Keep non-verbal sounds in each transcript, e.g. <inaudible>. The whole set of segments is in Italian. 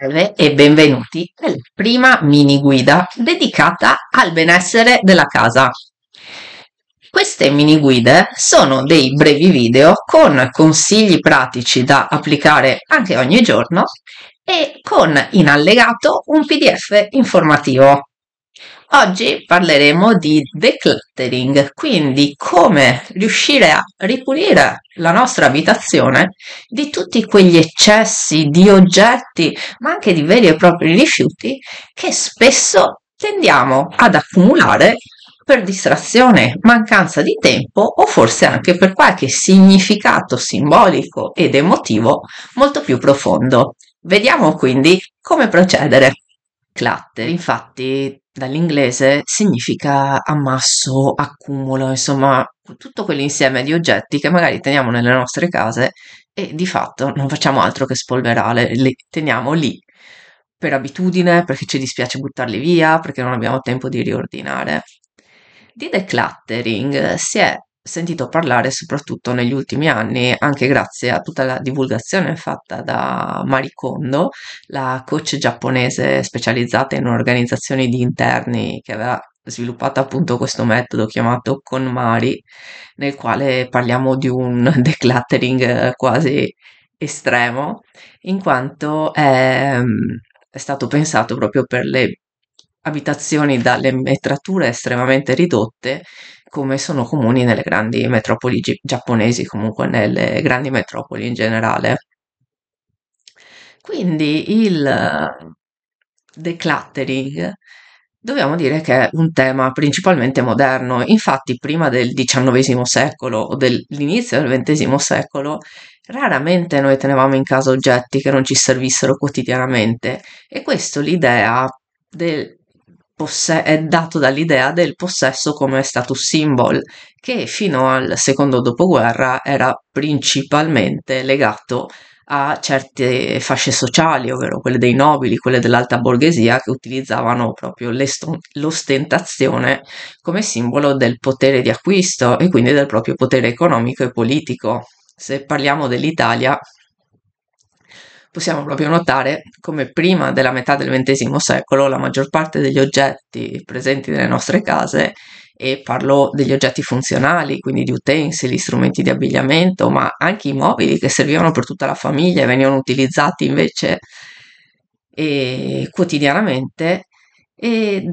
Salve e benvenuti nella prima mini guida dedicata al benessere della casa. Queste mini guide sono dei brevi video con consigli pratici da applicare anche ogni giorno e con in allegato un PDF informativo. Oggi parleremo di decluttering, quindi come riuscire a ripulire la nostra abitazione di tutti quegli eccessi di oggetti, ma anche di veri e propri rifiuti che spesso tendiamo ad accumulare per distrazione, mancanza di tempo o forse anche per qualche significato simbolico ed emotivo molto più profondo. Vediamo quindi come procedere. Clutter, infatti, Dall'inglese significa ammasso, accumulo, insomma, tutto quell'insieme di oggetti che magari teniamo nelle nostre case e di fatto non facciamo altro che spolverare, li teniamo lì per abitudine, perché ci dispiace buttarli via, perché non abbiamo tempo di riordinare. Di decluttering eh, si è sentito parlare soprattutto negli ultimi anni, anche grazie a tutta la divulgazione fatta da Mari Kondo, la coach giapponese specializzata in organizzazioni di interni che aveva sviluppato appunto questo metodo chiamato KonMari, nel quale parliamo di un <laughs> decluttering eh, quasi estremo, in quanto è, mm, è stato pensato proprio per le abitazioni dalle metrature estremamente ridotte come sono comuni nelle grandi metropoli gi- giapponesi, comunque nelle grandi metropoli in generale. Quindi il eh, decluttering dobbiamo dire che è un tema principalmente moderno, infatti prima del XIX secolo o dell'inizio del XX secolo raramente noi tenevamo in casa oggetti che non ci servissero quotidianamente e questo l'idea del posse- è dato dall'idea del possesso come status symbol, che fino al secondo dopoguerra era principalmente legato a certe fasce sociali, ovvero quelle dei nobili, quelle dell'alta borghesia, che utilizzavano proprio l'ostentazione come simbolo del potere di acquisto e quindi del proprio potere economico e politico. Se parliamo dell'Italia, possiamo proprio notare come prima della metà del XX secolo la maggior parte degli oggetti presenti nelle nostre case, e parlo degli oggetti funzionali, quindi di utensili, strumenti di abbigliamento, ma anche i mobili che servivano per tutta la famiglia e venivano utilizzati invece eh, quotidianamente, e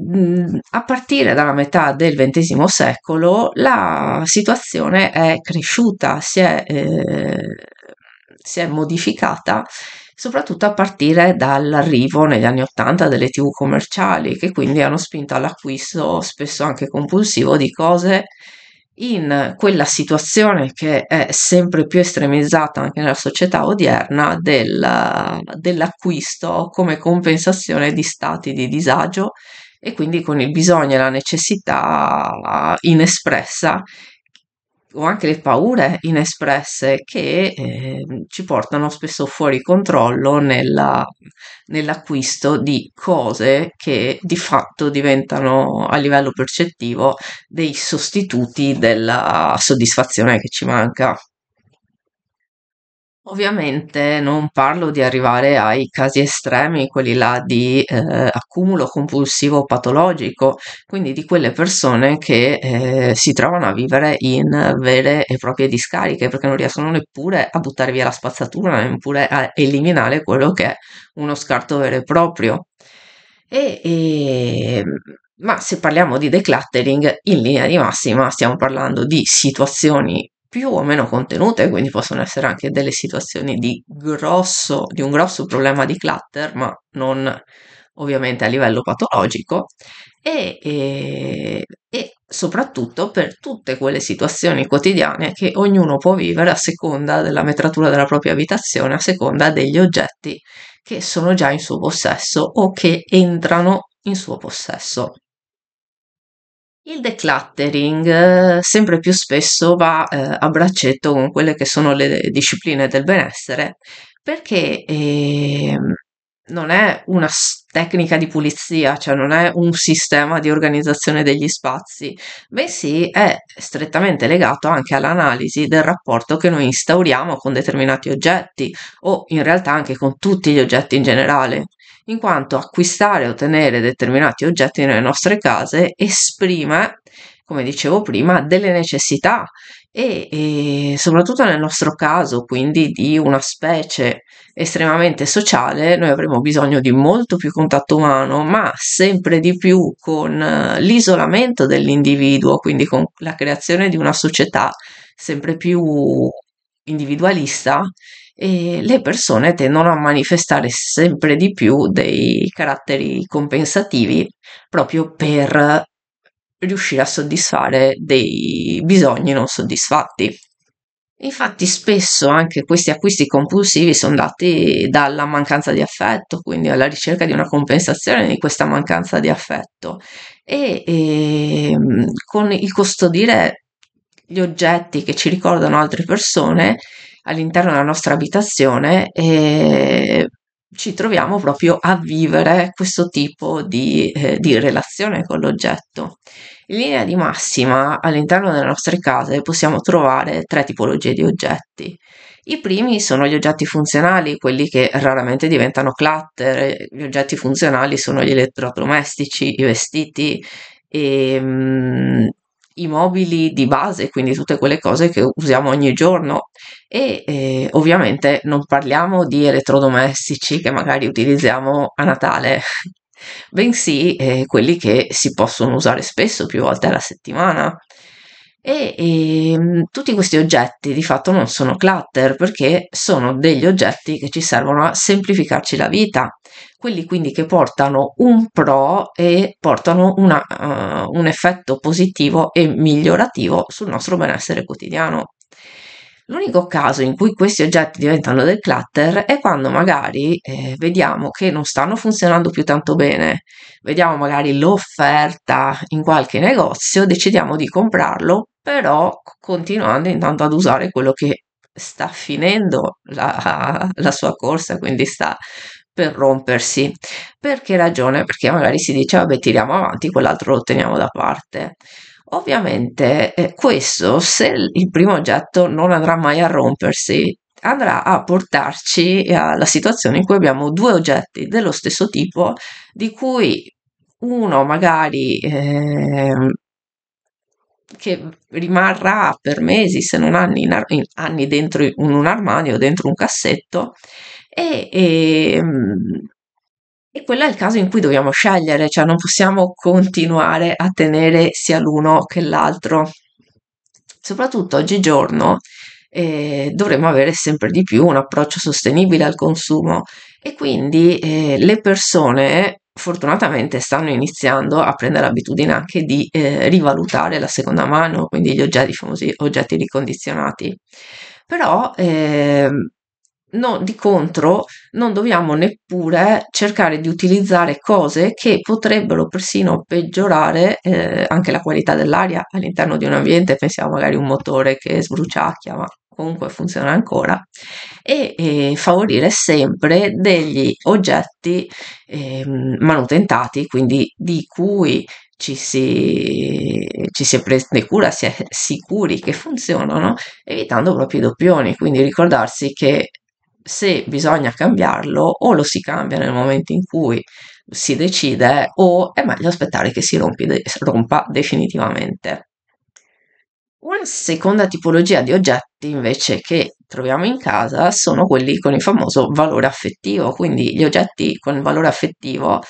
a partire dalla metà del XX secolo la situazione è cresciuta, si è, eh, si è modificata soprattutto a partire dall'arrivo negli anni 80 delle tv commerciali, che quindi hanno spinto all'acquisto spesso anche compulsivo di cose in quella situazione che è sempre più estremizzata anche nella società odierna del, dell'acquisto come compensazione di stati di disagio e quindi con il bisogno e la necessità inespressa o anche le paure inespresse che eh, ci portano spesso fuori controllo nella, nell'acquisto di cose che di fatto diventano a livello percettivo dei sostituti della soddisfazione che ci manca. Ovviamente non parlo di arrivare ai casi estremi, quelli là di eh, accumulo compulsivo patologico, quindi di quelle persone che eh, si trovano a vivere in vere e proprie discariche perché non riescono neppure a buttare via la spazzatura, neppure a eliminare quello che è uno scarto vero e proprio. E, e... Ma se parliamo di decluttering, in linea di massima stiamo parlando di situazioni più o meno contenute, quindi possono essere anche delle situazioni di, grosso, di un grosso problema di clutter, ma non ovviamente a livello patologico, e, e, e, soprattutto per tutte quelle situazioni quotidiane che ognuno può vivere a seconda della metratura della propria abitazione, a seconda degli oggetti che sono già in suo possesso o che entrano in suo possesso. Il decluttering eh, sempre più spesso va eh, a braccetto con quelle che sono le discipline del benessere, perché eh, non è una tecnica di pulizia, cioè non è un sistema di organizzazione degli spazi, bensì è strettamente legato anche all'analisi del rapporto che noi instauriamo con determinati oggetti o in realtà anche con tutti gli oggetti in generale in quanto acquistare e ottenere determinati oggetti nelle nostre case esprime, come dicevo prima, delle necessità e, e soprattutto nel nostro caso, quindi di una specie estremamente sociale, noi avremo bisogno di molto più contatto umano, ma sempre di più con eh, l'isolamento dell'individuo, quindi con la creazione di una società sempre più individualista eh, le persone tendono a manifestare sempre di più dei caratteri compensativi proprio per riuscire a soddisfare dei bisogni non soddisfatti. Infatti spesso anche questi acquisti compulsivi sono dati dalla mancanza di affetto, quindi alla ricerca di una compensazione di questa mancanza di affetto e, e ehm, con il custodire gli oggetti che ci ricordano altre persone all'interno della nostra abitazione e ci troviamo proprio a vivere questo tipo di, eh, di, relazione con l'oggetto. In linea di massima, all'interno delle nostre case possiamo trovare tre tipologie di oggetti. I primi sono gli oggetti funzionali, quelli che raramente diventano clutter. Gli oggetti funzionali sono gli elettrodomestici, i vestiti e, ehm, mh, i mobili di base, quindi tutte quelle cose che usiamo ogni giorno e eh, ovviamente non parliamo di elettrodomestici che magari utilizziamo a Natale, <laughs> bensì eh, quelli che si possono usare spesso, più volte alla settimana. E, e ehm, tutti questi oggetti di fatto non sono clutter perché sono degli oggetti che ci servono a semplificarci la vita, quelli quindi che portano un pro e portano una, uh, un effetto positivo e migliorativo sul nostro benessere quotidiano. L'unico caso in cui questi oggetti diventano del clutter è quando magari eh, vediamo che non stanno funzionando più tanto bene, vediamo magari l'offerta in qualche negozio, decidiamo di comprarlo, però continuando intanto ad usare quello che sta finendo la, la sua corsa, quindi sta per rompersi. Perché ragione? Perché magari si dice vabbè tiriamo avanti, quell'altro lo teniamo da parte. Ovviamente eh, questo, se il primo oggetto non andrà mai a rompersi, andrà a portarci alla situazione in cui abbiamo due oggetti dello stesso tipo, di cui uno magari eh, che rimarrà per mesi, se non anni, in, in, anni dentro un, un armadio, dentro un cassetto, e, e, ehm, e quello è il caso in cui dobbiamo scegliere, cioè non possiamo continuare a tenere sia l'uno che l'altro. Soprattutto oggigiorno eh, dovremmo avere sempre di più un approccio sostenibile al consumo e quindi eh, le persone fortunatamente stanno iniziando a prendere abitudine anche di eh, rivalutare la seconda mano, quindi gli oggetti, famosi oggetti ricondizionati. Però ehm, No, di contro, non dobbiamo neppure cercare di utilizzare cose che potrebbero persino peggiorare eh, anche la qualità dell'aria all'interno di un ambiente, pensiamo magari a un motore che sbruciacchia, ma comunque funziona ancora, e, e favorire sempre degli oggetti eh, manutentati, quindi di cui ci si, ci si prende cura, si è sicuri che funzionano, evitando proprio i doppioni. Quindi ricordarsi che se bisogna cambiarlo o lo si cambia nel momento in cui si decide o è meglio aspettare che si rompi, rompa definitivamente. Una seconda tipologia di oggetti invece che troviamo in casa sono quelli con il famoso valore affettivo, quindi gli oggetti con valore affettivo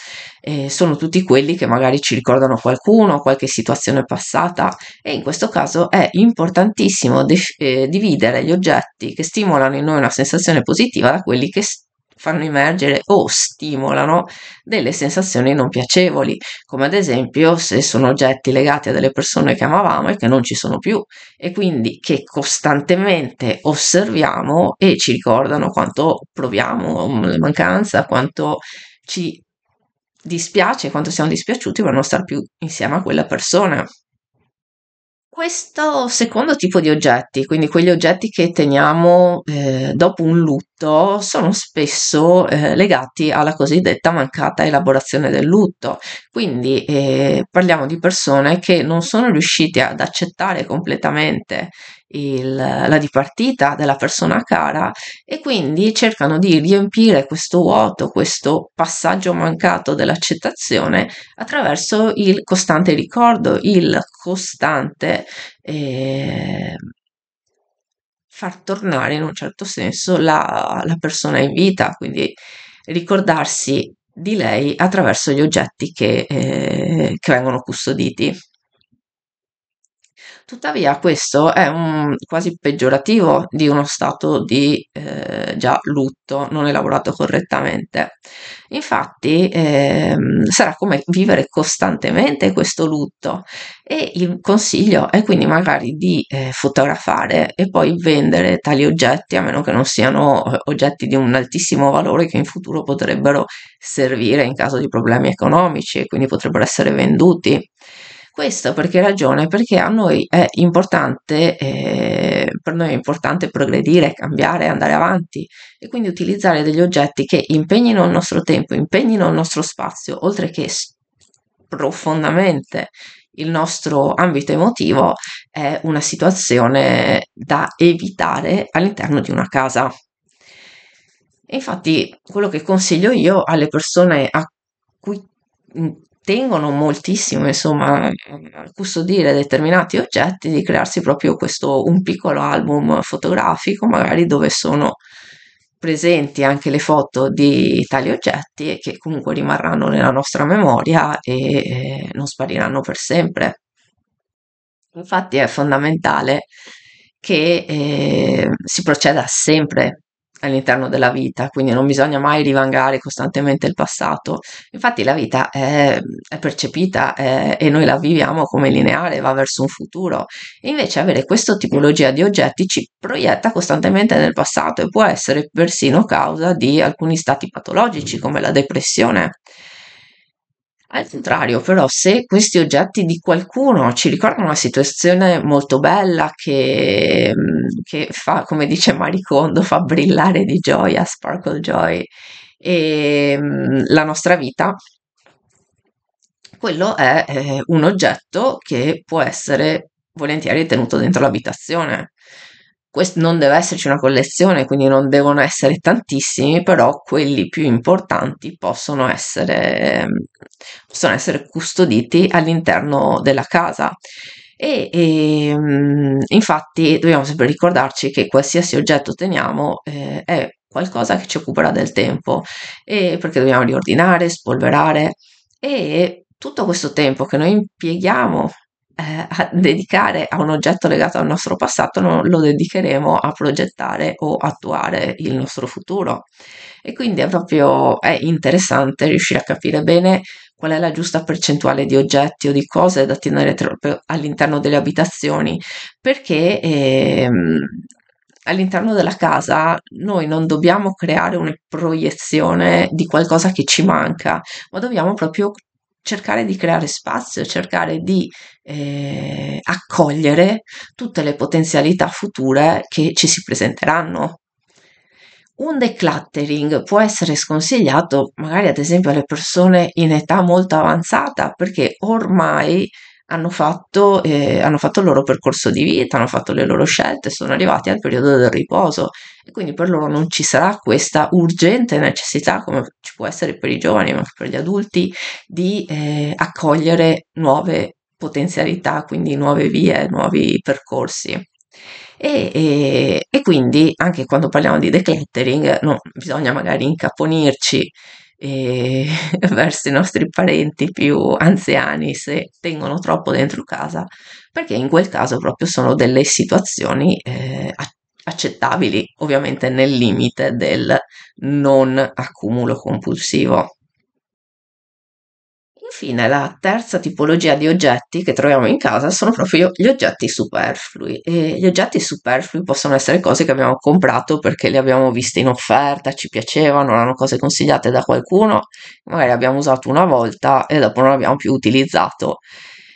eh, sono tutti quelli che magari ci ricordano qualcuno, qualche situazione passata e in questo caso è importantissimo def- eh, dividere gli oggetti che stimolano in noi una sensazione positiva da quelli che st- fanno emergere o stimolano delle sensazioni non piacevoli, come ad esempio se sono oggetti legati a delle persone che amavamo e che non ci sono più e quindi che costantemente osserviamo e ci ricordano quanto proviamo mm, la mancanza, quanto ci dispiace, quanto siamo dispiaciuti per non star più insieme a quella persona. Questo secondo tipo di oggetti, quindi quegli oggetti che teniamo eh, dopo un lutto, sono spesso eh, legati alla cosiddetta mancata elaborazione del lutto. Quindi eh, parliamo di persone che non sono riuscite ad accettare completamente il, la dipartita della persona cara e quindi cercano di riempire questo vuoto, questo passaggio mancato dell'accettazione attraverso il costante ricordo, il costante eh, far tornare in un certo senso la, la persona in vita, quindi ricordarsi di lei attraverso gli oggetti che, eh, che vengono custoditi. Tuttavia questo è un quasi peggiorativo di uno stato di eh, già lutto non elaborato correttamente. Infatti eh, sarà come vivere costantemente questo lutto e il consiglio è quindi magari di eh, fotografare e poi vendere tali oggetti a meno che non siano eh, oggetti di un altissimo valore che in futuro potrebbero servire in caso di problemi economici e quindi potrebbero essere venduti questo perché ragione? Perché a noi è importante, eh, per noi è importante progredire, cambiare, andare avanti e quindi utilizzare degli oggetti che impegnino il nostro tempo, impegnino il nostro spazio, oltre che profondamente il nostro ambito emotivo è una situazione da evitare all'interno di una casa. infatti quello che consiglio io alle persone a cui tengono moltissimo insomma a custodire determinati oggetti di crearsi proprio questo un piccolo album fotografico magari dove sono presenti anche le foto di tali oggetti e che comunque rimarranno nella nostra memoria e eh, non spariranno per sempre. Infatti è fondamentale che eh, si proceda sempre all'interno della vita, quindi non bisogna mai rivangare costantemente il passato. Infatti la vita è, è percepita è, e noi la viviamo come lineare, va verso un futuro. Invece avere questa tipologia di oggetti ci proietta costantemente nel passato e può essere persino causa di alcuni stati patologici come la depressione. Al contrario, però, se questi oggetti di qualcuno ci ricordano una situazione molto bella che, mm, che fa, come dice Maricondo, fa brillare di gioia, sparkle joy, e, mm, la nostra vita, quello è eh, un oggetto che può essere volentieri tenuto dentro l'abitazione. Quest- non deve esserci una collezione, quindi non devono essere tantissimi, però quelli più importanti possono essere, possono essere custoditi all'interno della casa. E, e, ehm, infatti dobbiamo sempre ricordarci che qualsiasi oggetto teniamo eh, è qualcosa che ci occuperà del tempo e perché dobbiamo riordinare, spolverare e tutto questo tempo che noi impieghiamo eh, a dedicare a un oggetto legato al nostro passato, non lo dedicheremo a progettare o attuare il nostro futuro. E quindi è proprio è interessante riuscire a capire bene qual è la giusta percentuale di oggetti o di cose da tenere all'interno delle abitazioni, perché ehm, all'interno della casa noi non dobbiamo creare una proiezione di qualcosa che ci manca, ma dobbiamo proprio cercare di creare spazio, cercare di eh, accogliere tutte le potenzialità future che ci si presenteranno. Un decluttering può essere sconsigliato magari ad esempio alle persone in età molto avanzata perché ormai hanno fatto, eh, hanno fatto, il loro percorso di vita, hanno fatto le loro scelte, sono arrivati al periodo del riposo e quindi per loro non ci sarà questa urgente necessità, come ci può essere per i giovani, ma anche per gli adulti, di eh, accogliere nuove potenzialità, quindi nuove vie, nuovi percorsi. E, e, e quindi anche quando parliamo di decluttering, no, bisogna magari incaponirci e <laughs> verso i nostri parenti più anziani se tengono troppo dentro casa, perché in quel caso proprio sono delle situazioni eh, accettabili, ovviamente nel limite del non accumulo compulsivo. Infine, la terza tipologia di oggetti che troviamo in casa sono proprio gli oggetti superflui. E gli oggetti superflui possono essere cose che abbiamo comprato perché le abbiamo viste in offerta, ci piacevano, erano cose consigliate da qualcuno, magari le abbiamo usato una volta e dopo non le abbiamo più utilizzato.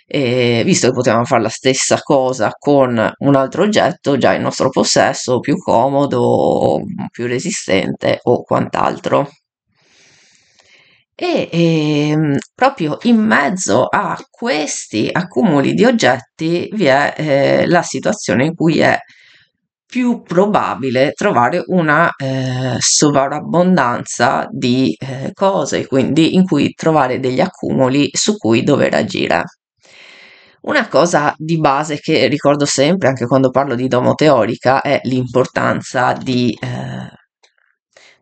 E visto che potevamo fare la stessa cosa con un altro oggetto già in nostro possesso, più comodo, più resistente o quant'altro e eh, proprio in mezzo a questi accumuli di oggetti vi è eh, la situazione in cui è più probabile trovare una eh, sovrabbondanza di eh, cose, quindi in cui trovare degli accumuli su cui dover agire. Una cosa di base che ricordo sempre, anche quando parlo di domoteorica, è l'importanza di eh,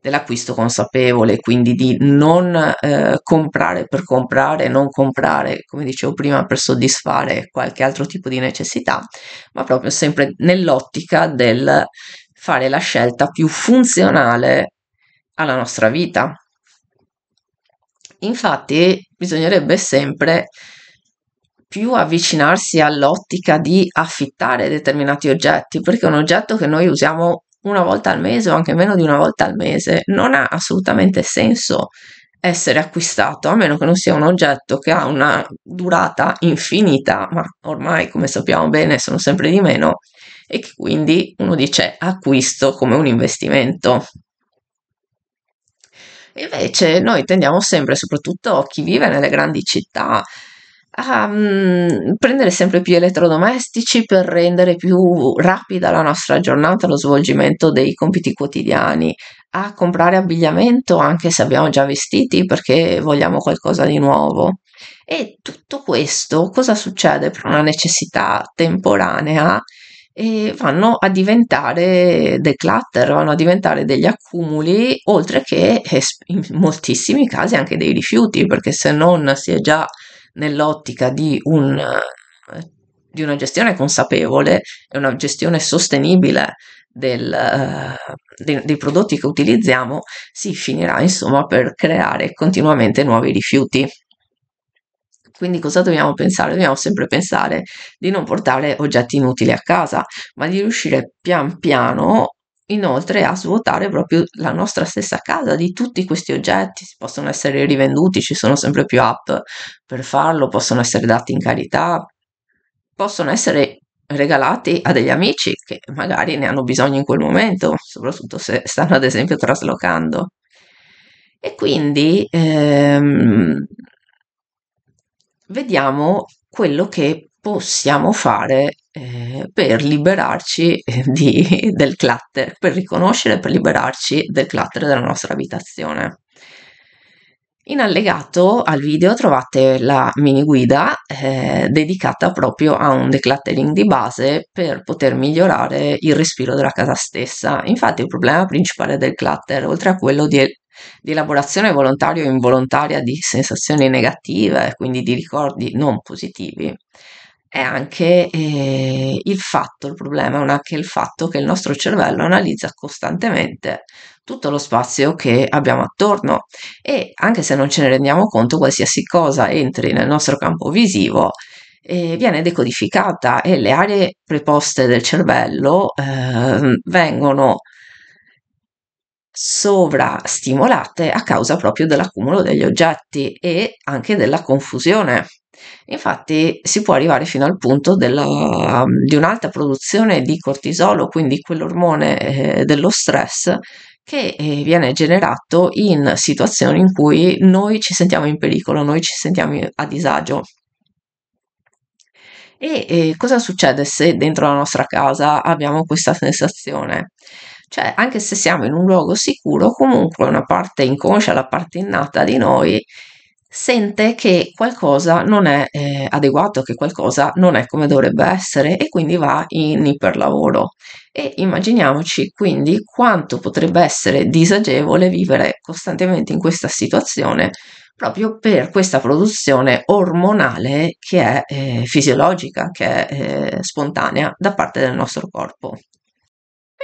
dell'acquisto consapevole, quindi di non eh, comprare per comprare, non comprare, come dicevo prima, per soddisfare qualche altro tipo di necessità, ma proprio sempre nell'ottica del fare la scelta più funzionale alla nostra vita. Infatti bisognerebbe sempre più avvicinarsi all'ottica di affittare determinati oggetti, perché un oggetto che noi usiamo una volta al mese o anche meno di una volta al mese, non ha assolutamente senso essere acquistato, a meno che non sia un oggetto che ha una durata infinita, ma ormai come sappiamo bene sono sempre di meno, e che quindi uno dice acquisto come un investimento. Invece noi tendiamo sempre, soprattutto chi vive nelle grandi città, a ah, mm, prendere sempre più elettrodomestici per rendere più rapida la nostra giornata, lo svolgimento dei compiti quotidiani, a comprare abbigliamento anche se abbiamo già vestiti perché vogliamo qualcosa di nuovo. E tutto questo cosa succede per una necessità temporanea? E vanno a diventare dei clutter, vanno a diventare degli accumuli, oltre che eh, in moltissimi casi anche dei rifiuti, perché se non si è già nell'ottica di, un, eh, di una gestione consapevole e una gestione sostenibile del, uh, dei prodotti che utilizziamo, si finirà insomma per creare continuamente nuovi rifiuti. Quindi cosa dobbiamo pensare? Dobbiamo sempre pensare di non portare oggetti inutili a casa, ma di riuscire pian piano inoltre a svuotare proprio la nostra stessa casa di tutti questi oggetti, possono essere rivenduti, ci sono sempre più app per farlo, possono essere dati in carità, possono essere regalati a degli amici che magari ne hanno bisogno in quel momento, soprattutto se stanno ad esempio traslocando. E quindi ehm, vediamo quello che possiamo fare eh, per liberarci eh, di, <laughs> del clutter, per riconoscere, per liberarci del clutter della nostra abitazione. In allegato al video trovate la mini guida eh, dedicata proprio a un decluttering di base per poter migliorare il respiro della casa stessa. Infatti il problema principale del clutter, oltre a quello di, di elaborazione volontaria o involontaria di sensazioni negative, quindi di ricordi non positivi, è anche eh, il fatto, il problema è anche il fatto che il nostro cervello analizza costantemente tutto lo spazio che abbiamo attorno e anche se non ce ne rendiamo conto, qualsiasi cosa entri nel nostro campo visivo eh, viene decodificata e le aree preposte del cervello eh, vengono sovrastimolate a causa proprio dell'accumulo degli oggetti e anche della confusione Infatti si può arrivare fino al punto della, mm, di un'alta produzione di cortisolo, quindi quell'ormone eh, dello stress che eh, viene generato in situazioni in cui noi ci sentiamo in pericolo, noi ci sentiamo a disagio. E eh, cosa succede se dentro la nostra casa abbiamo questa sensazione? Cioè, anche se siamo in un luogo sicuro, comunque una parte inconscia, la parte innata di noi sente che qualcosa non è eh, adeguato, che qualcosa non è come dovrebbe essere e quindi va in iperlavoro. E immaginiamoci quindi quanto potrebbe essere disagevole vivere costantemente in questa situazione proprio per questa produzione ormonale che è eh, fisiologica, che è eh, spontanea da parte del nostro corpo.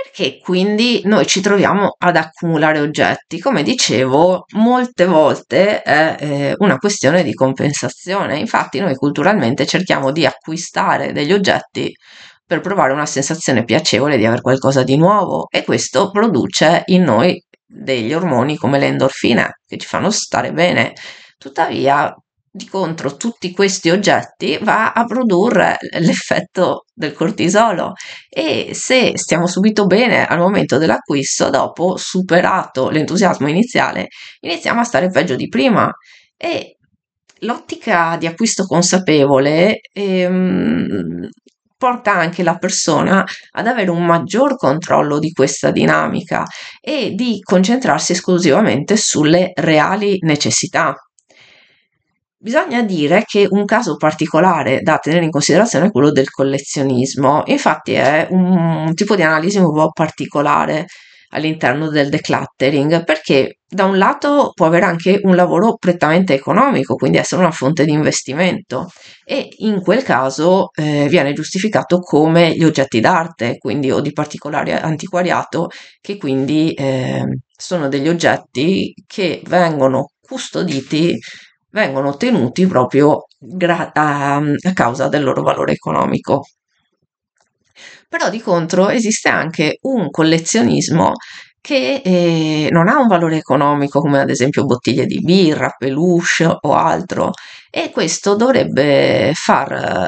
Perché quindi noi ci troviamo ad accumulare oggetti? Come dicevo, molte volte è eh, una questione di compensazione. Infatti noi culturalmente cerchiamo di acquistare degli oggetti per provare una sensazione piacevole di avere qualcosa di nuovo e questo produce in noi degli ormoni come le endorfine che ci fanno stare bene. Tuttavia, di contro tutti questi oggetti va a produrre l'effetto del cortisolo e se stiamo subito bene al momento dell'acquisto, dopo superato l'entusiasmo iniziale, iniziamo a stare peggio di prima e l'ottica di acquisto consapevole ehm, porta anche la persona ad avere un maggior controllo di questa dinamica e di concentrarsi esclusivamente sulle reali necessità. Bisogna dire che un caso particolare da tenere in considerazione è quello del collezionismo, infatti è un, tipo di analisi un po' particolare all'interno del decluttering perché da un lato può avere anche un lavoro prettamente economico, quindi essere una fonte di investimento e in quel caso eh, viene giustificato come gli oggetti d'arte, quindi o di particolare antiquariato, che quindi eh, sono degli oggetti che vengono custoditi vengono ottenuti proprio gra- a, a causa del loro valore economico. Però di contro esiste anche un collezionismo che eh, non ha un valore economico come ad esempio bottiglie di birra, peluche o altro e questo dovrebbe far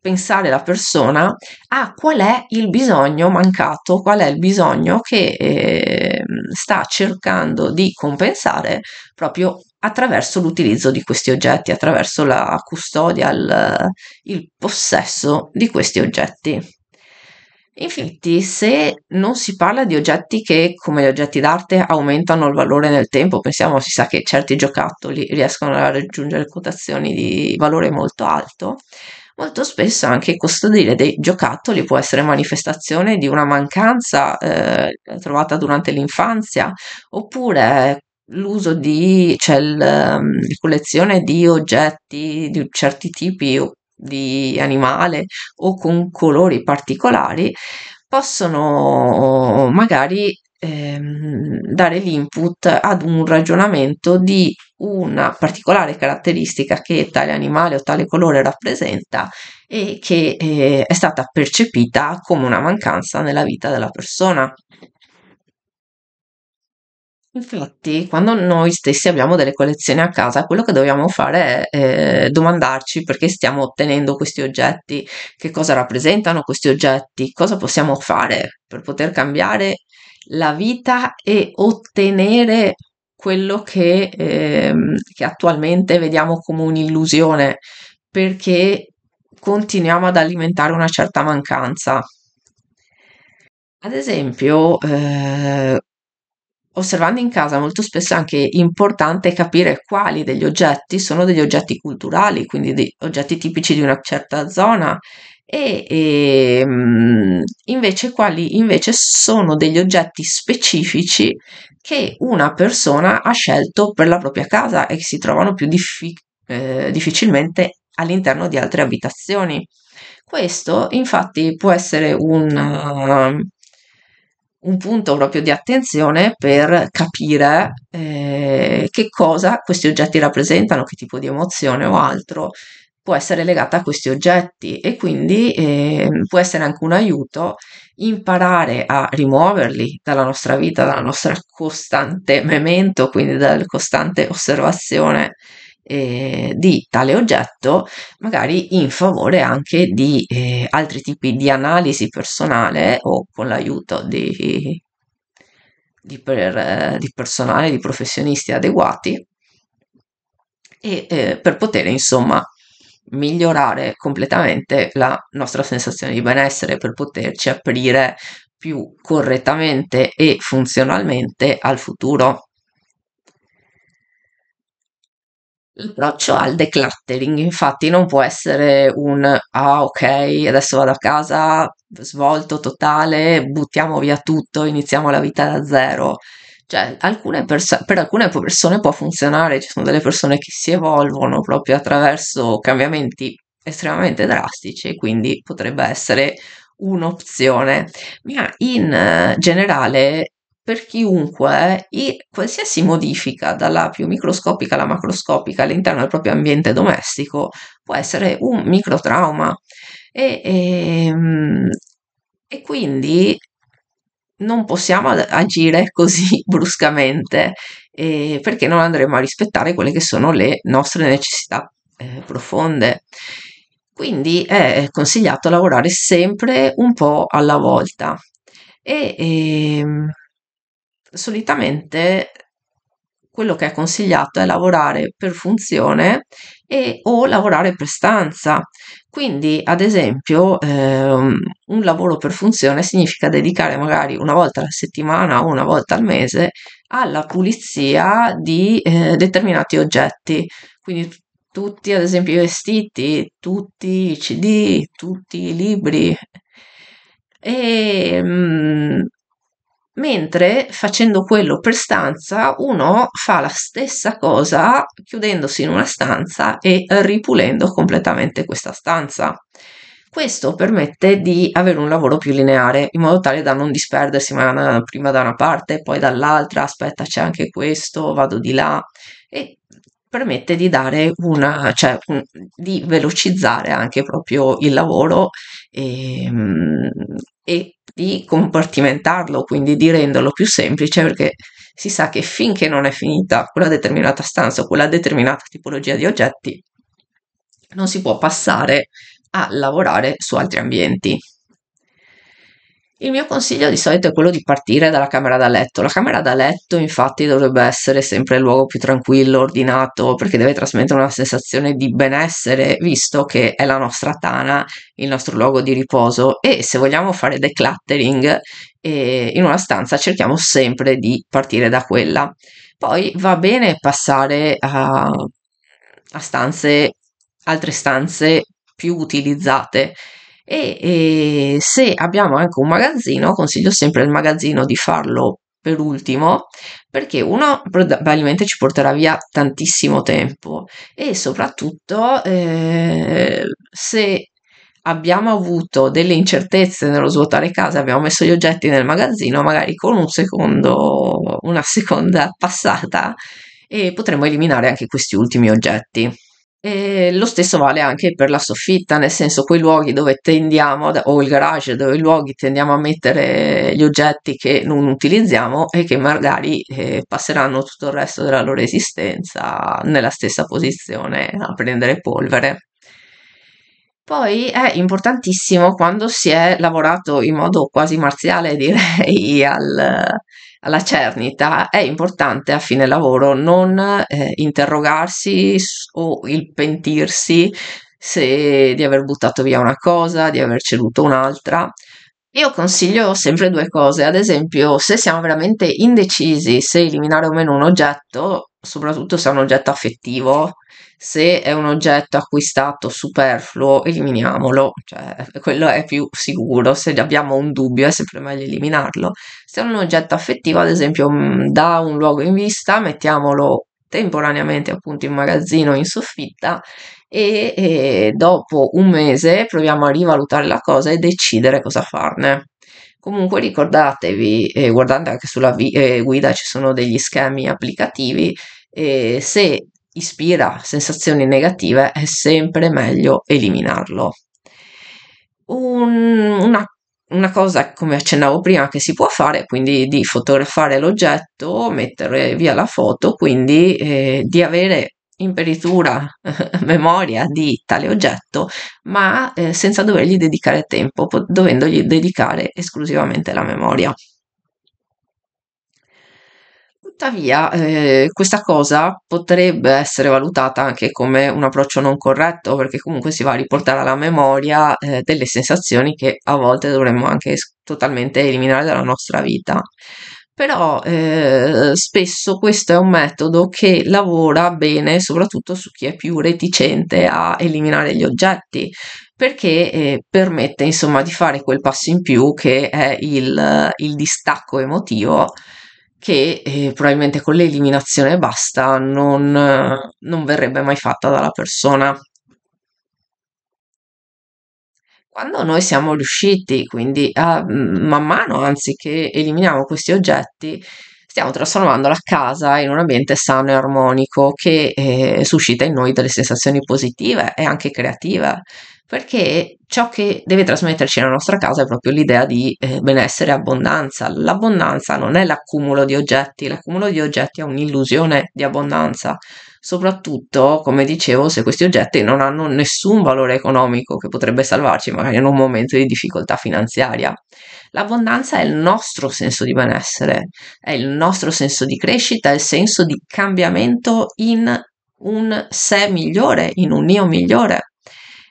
pensare la persona a qual è il bisogno mancato, qual è il bisogno che eh, sta cercando di compensare proprio attraverso l'utilizzo di questi oggetti, attraverso la custodia, il, il possesso di questi oggetti. Infatti, se non si parla di oggetti che, come gli oggetti d'arte, aumentano il valore nel tempo, pensiamo, si sa che certi giocattoli riescono a raggiungere quotazioni di valore molto alto, molto spesso anche custodire dei giocattoli può essere manifestazione di una mancanza eh, trovata durante l'infanzia, oppure l'uso di, cioè la ehm, collezione di oggetti di certi tipi o di animale o con colori particolari possono magari ehm, dare l'input ad un ragionamento di una particolare caratteristica che tale animale o tale colore rappresenta e che eh, è stata percepita come una mancanza nella vita della persona. Infatti, quando noi stessi abbiamo delle collezioni a casa, quello che dobbiamo fare è eh, domandarci perché stiamo ottenendo questi oggetti, che cosa rappresentano questi oggetti, cosa possiamo fare per poter cambiare la vita e ottenere quello che, eh, che attualmente vediamo come un'illusione, perché continuiamo ad alimentare una certa mancanza. Ad esempio, eh, Osservando in casa molto spesso è anche importante capire quali degli oggetti sono degli oggetti culturali, quindi oggetti tipici di una certa zona e, e ehm, invece quali invece sono degli oggetti specifici che una persona ha scelto per la propria casa e che si trovano più diffi- eh, difficilmente all'interno di altre abitazioni. Questo infatti può essere un un punto proprio di attenzione per capire eh, che cosa questi oggetti rappresentano, che tipo di emozione o altro può essere legata a questi oggetti e quindi eh, può essere anche un aiuto imparare a rimuoverli dalla nostra vita, dalla nostra costante memento, quindi dalla costante osservazione eh, di tale oggetto, magari in favore anche di eh, altri tipi di analisi personale o con l'aiuto di, di, per, eh, di personale, di professionisti adeguati, e, eh, per poter insomma migliorare completamente la nostra sensazione di benessere, per poterci aprire più correttamente e funzionalmente al futuro. L'approccio al decluttering infatti non può essere un ah ok adesso vado a casa, svolto totale, buttiamo via tutto, iniziamo la vita da zero. Cioè, alcune perso- per alcune persone può funzionare, ci sono delle persone che si evolvono proprio attraverso cambiamenti estremamente drastici, quindi potrebbe essere un'opzione. Ma in eh, generale per chiunque e eh, qualsiasi modifica, dalla più microscopica alla macroscopica, all'interno del proprio ambiente domestico, può essere un microtrauma. E, e, ehm, e quindi non possiamo agire così <laughs> bruscamente eh, perché non andremo a rispettare quelle che sono le nostre necessità eh, profonde. Quindi è consigliato lavorare sempre un po' alla volta. E, ehm, solitamente quello che è consigliato è lavorare per funzione e, o lavorare per stanza. Quindi, ad esempio, ehm, un lavoro per funzione significa dedicare magari una volta alla settimana o una volta al mese alla pulizia di eh, determinati oggetti. Quindi tutti, ad esempio, i vestiti, tutti i CD, tutti i libri. E, mh, mm, mentre facendo quello per stanza uno fa la stessa cosa chiudendosi in una stanza e ripulendo completamente questa stanza. Questo permette di avere un lavoro più lineare in modo tale da non disperdersi ma prima da una parte, poi dall'altra, aspetta c'è anche questo, vado di là e permette di dare una, cioè un, di velocizzare anche proprio il lavoro ehm, e, e di compartimentarlo, quindi di renderlo più semplice perché si sa che finché non è finita quella determinata stanza o quella determinata tipologia di oggetti, non si può passare a lavorare su altri ambienti. Il mio consiglio di solito è quello di partire dalla camera da letto. La camera da letto infatti dovrebbe essere sempre il luogo più tranquillo, ordinato, perché deve trasmettere una sensazione di benessere, visto che è la nostra tana, il nostro luogo di riposo e se vogliamo fare decluttering eh, in una stanza cerchiamo sempre di partire da quella. Poi va bene passare a, a stanze, altre stanze più utilizzate e, e se abbiamo anche un magazzino consiglio sempre il magazzino di farlo per ultimo perché uno probabilmente ci porterà via tantissimo tempo e soprattutto eh, se abbiamo avuto delle incertezze nello svuotare casa, abbiamo messo gli oggetti nel magazzino, magari con un secondo, una seconda passata e potremmo eliminare anche questi ultimi oggetti. E lo stesso vale anche per la soffitta, nel senso quei luoghi dove tendiamo, ad, o il garage, dove i luoghi tendiamo a mettere gli oggetti che non utilizziamo e che magari eh, passeranno tutto il resto della loro esistenza nella stessa posizione a prendere polvere. Poi è importantissimo quando si è lavorato in modo quasi marziale, <laughs> direi, al, alla cernita, è importante a fine lavoro non eh, interrogarsi o il pentirsi se di aver buttato via una cosa, di aver ceduto un'altra. Io consiglio sempre due cose, ad esempio se siamo veramente indecisi se eliminare o meno un oggetto, soprattutto se è un oggetto affettivo, se è un oggetto acquistato superfluo, eliminiamolo, cioè quello è più sicuro, se abbiamo un dubbio è sempre meglio eliminarlo. Se è un oggetto affettivo, ad esempio, mm, da un luogo in vista, mettiamolo temporaneamente appunto in magazzino in soffitta e, e dopo un mese proviamo a rivalutare la cosa e decidere cosa farne. Comunque ricordatevi, eh, guardate anche sulla vi- eh, guida ci sono degli schemi applicativi, eh, se ispira sensazioni negative è sempre meglio eliminarlo. Un, una, una, cosa, come accennavo prima, che si può fare, è quindi di fotografare l'oggetto, mettere via la foto, quindi eh, di avere imperitura, <laughs> memoria di tale oggetto, ma eh, senza dovergli dedicare tempo, dovendogli dedicare esclusivamente la memoria. Tuttavia, eh, questa cosa potrebbe essere valutata anche come un approccio non corretto, perché comunque si va a riportare alla memoria eh, delle sensazioni che a volte dovremmo anche totalmente eliminare dalla nostra vita. Però eh, spesso questo è un metodo che lavora bene soprattutto su chi è più reticente a eliminare gli oggetti, perché eh, permette insomma di fare quel passo in più che è il, il distacco emotivo che eh, probabilmente con l'eliminazione basta non, non verrebbe mai fatta dalla persona. Quando noi siamo riusciti quindi a mm, man mano, anziché eliminiamo questi oggetti, stiamo trasformando la casa in un ambiente sano e armonico che eh, suscita in noi delle sensazioni positive e anche creative perché ciò che deve trasmetterci nella nostra casa è proprio l'idea di eh, benessere e abbondanza. L'abbondanza non è l'accumulo di oggetti, l'accumulo di oggetti è un'illusione di abbondanza, soprattutto, come dicevo, se questi oggetti non hanno nessun valore economico che potrebbe salvarci magari in un momento di difficoltà finanziaria. L'abbondanza è il nostro senso di benessere, è il nostro senso di crescita, è il senso di cambiamento in un sé migliore, in un io migliore.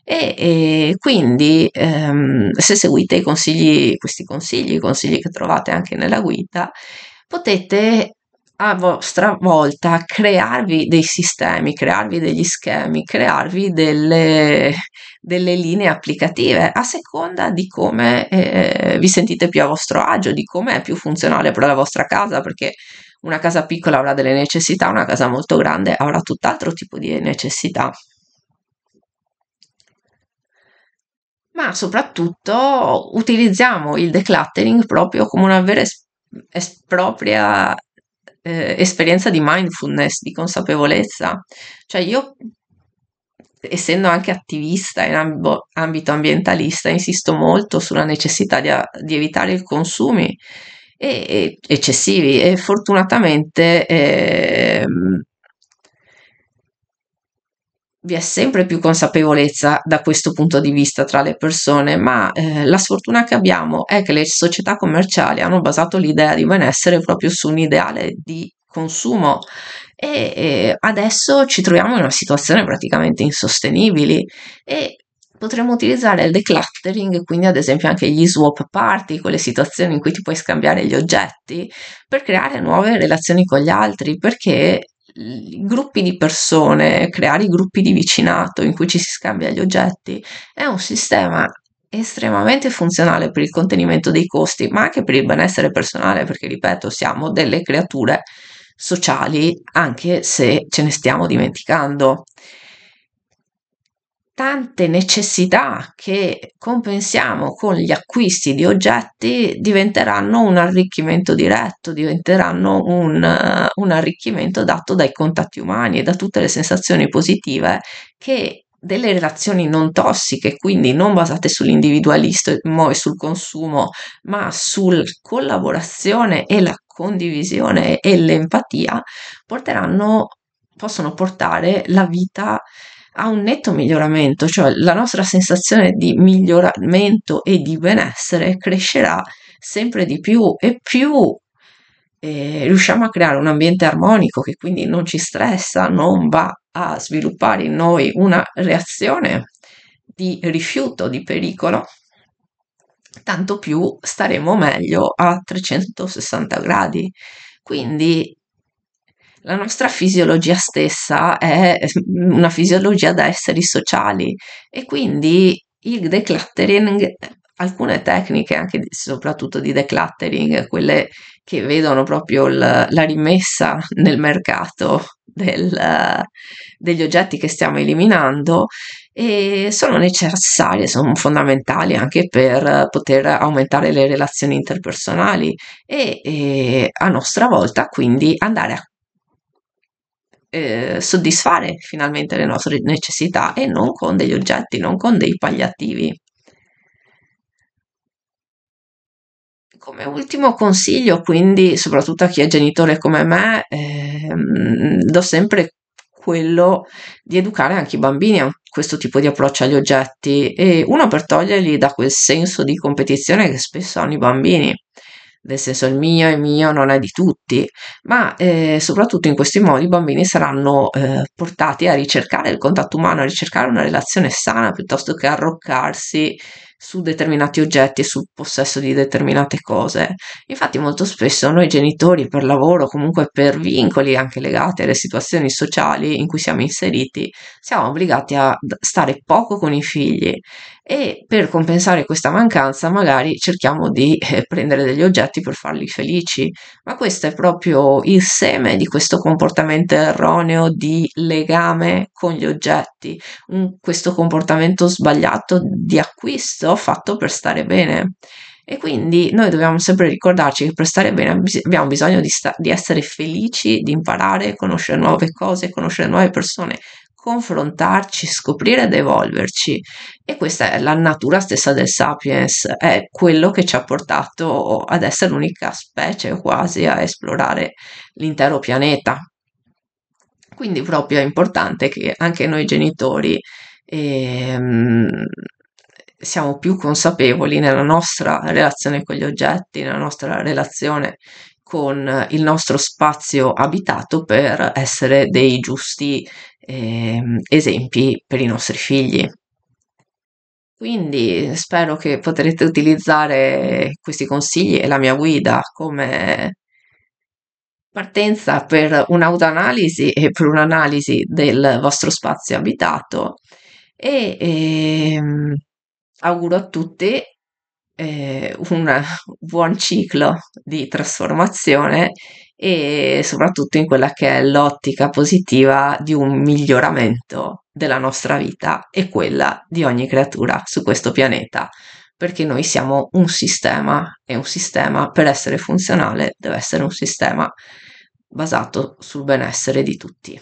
E, e quindi ehm, se seguite consigli, questi consigli, i consigli che trovate anche nella guida, potete a vostra volta crearvi dei sistemi, crearvi degli schemi, crearvi delle, delle linee applicative a seconda di come eh, vi sentite più a vostro agio, di come è più funzionale per la vostra casa, perché una casa piccola avrà delle necessità, una casa molto grande avrà tutt'altro tipo di necessità. ma soprattutto utilizziamo il decluttering proprio come una vera e propria eh, esperienza di mindfulness, di consapevolezza. Cioè io, essendo anche attivista in amb- ambito ambientalista, insisto molto sulla necessità di, a- di evitare i consumi e- e- eccessivi e fortunatamente... Ehm, vi è sempre più consapevolezza da questo punto di vista tra le persone, ma eh, la sfortuna che abbiamo è che le società commerciali hanno basato l'idea di benessere proprio su un ideale di consumo e, e adesso ci troviamo in una situazione praticamente insostenibile e potremmo utilizzare il decluttering, quindi ad esempio anche gli swap party, quelle situazioni in cui ti puoi scambiare gli oggetti, per creare nuove relazioni con gli altri, perché gruppi di persone, creare i gruppi di vicinato in cui ci si scambia gli oggetti, è un sistema estremamente funzionale per il contenimento dei costi, ma anche per il benessere personale, perché ripeto, siamo delle creature sociali anche se ce ne stiamo dimenticando tante necessità che compensiamo con gli acquisti di oggetti diventeranno un arricchimento diretto, diventeranno un, eh, un arricchimento dato dai contatti umani e da tutte le sensazioni positive che delle relazioni non tossiche, quindi non basate sull'individualismo e sul consumo, ma sulla collaborazione e la condivisione e l'empatia, porteranno, possono portare la vita ha un netto miglioramento, cioè la nostra sensazione di miglioramento e di benessere crescerà sempre di più e più eh, riusciamo a creare un ambiente armonico che quindi non ci stressa, non va a sviluppare in noi una reazione di rifiuto, di pericolo, tanto più staremo meglio a 360 gradi. Quindi la nostra fisiologia stessa è <laughs> una fisiologia da esseri sociali e quindi il decluttering, alcune tecniche anche soprattutto di decluttering, quelle che vedono proprio l- la rimessa nel mercato del, degli oggetti che stiamo eliminando, e sono necessarie, sono fondamentali anche per poter aumentare le relazioni interpersonali e, e, a nostra volta quindi andare a eh, soddisfare finalmente le nostre necessità e non con degli oggetti, non con dei pagliativi. Come ultimo consiglio, quindi, soprattutto a chi è genitore come me, ehm, do sempre quello di educare anche i bambini a questo tipo di approccio agli oggetti e uno per toglierli da quel senso di competizione che spesso hanno i bambini nel senso il mio è mio, non è di tutti, ma eh, soprattutto in questi modi i bambini saranno eh, portati a ricercare il contatto umano, a ricercare una relazione sana piuttosto che arroccarsi su determinati oggetti e sul possesso di determinate cose. Infatti molto spesso noi genitori per lavoro, comunque per vincoli anche legati alle situazioni sociali in cui siamo inseriti, siamo obbligati a stare poco con i figli e per compensare questa mancanza magari cerchiamo di eh, prendere degli oggetti per farli felici, ma questo è proprio il seme di questo comportamento erroneo di legame con gli oggetti, un, questo comportamento sbagliato di acquisto fatto per stare bene. E quindi noi dobbiamo sempre ricordarci che per stare bene abbiamo bisogno di, sta- di essere felici, di imparare, conoscere nuove cose, conoscere nuove persone, confrontarci, scoprire ed evolverci. E questa è la natura stessa del sapiens, è quello che ci ha portato ad essere l'unica specie quasi a esplorare l'intero pianeta. Quindi proprio è importante che anche noi genitori ehm, siamo più consapevoli nella nostra relazione con gli oggetti, nella nostra relazione con il nostro spazio abitato per essere dei giusti eh, esempi per i nostri figli. Quindi spero che potrete utilizzare questi consigli e la mia guida come partenza per un'autoanalisi e per un'analisi del vostro spazio abitato e ehm, auguro a tutti eh, un buon ciclo di trasformazione e soprattutto in quella che è l'ottica positiva di un miglioramento della nostra vita e quella di ogni creatura su questo pianeta, perché noi siamo un sistema e un sistema per essere funzionale deve essere un sistema basato sul benessere di tutti.